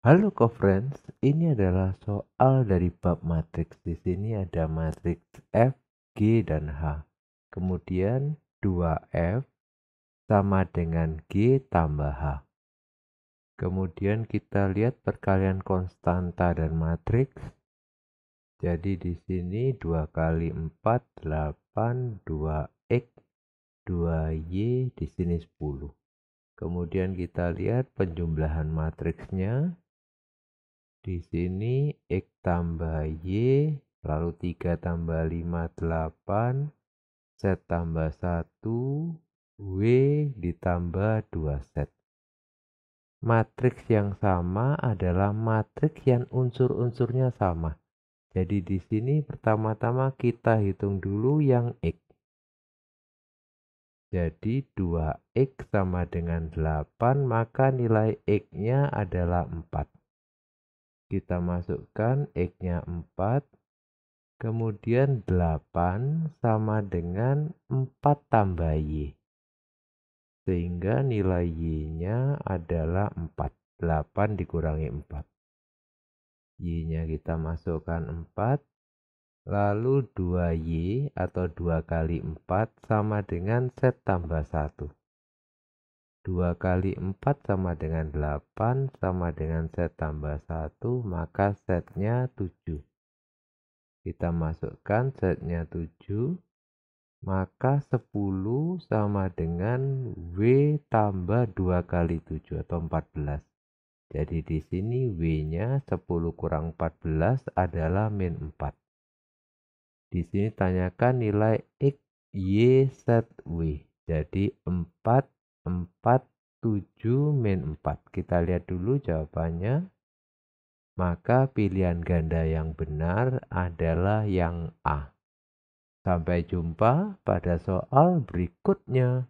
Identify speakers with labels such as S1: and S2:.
S1: Halo co-friends, ini adalah soal dari bab matriks. Di sini ada matriks F, G, dan H. Kemudian 2F sama dengan G tambah H. Kemudian kita lihat perkalian konstanta dan matriks. Jadi di sini 2 kali 4, 8, 2X, 2Y, di sini 10. Kemudian kita lihat penjumlahan matriksnya. Di sini X tambah Y, lalu 3 tambah 5, 8. Z tambah 1, W ditambah 2 Z. Matriks yang sama adalah matriks yang unsur-unsurnya sama. Jadi di sini pertama-tama kita hitung dulu yang X. Jadi 2X sama dengan 8, maka nilai X-nya adalah 4 kita masukkan X-nya 4, kemudian 8 sama dengan 4 tambah Y. Sehingga nilai Y-nya adalah 4. 8 dikurangi 4. Y-nya kita masukkan 4, lalu 2Y atau 2 kali 4 sama dengan Z tambah 1. 2 kali 4 sama dengan 8 sama dengan set tambah 1 maka setnya 7 kita masukkan setnya 7 maka 10 sama dengan W tambah 2 kali 7 atau 14 jadi di sini W nya 10 kurang 14 adalah min 4 di sini tanyakan nilai X Y set W jadi 4 7 min 4. Kita lihat dulu jawabannya. Maka pilihan ganda yang benar adalah yang A. Sampai jumpa pada soal berikutnya.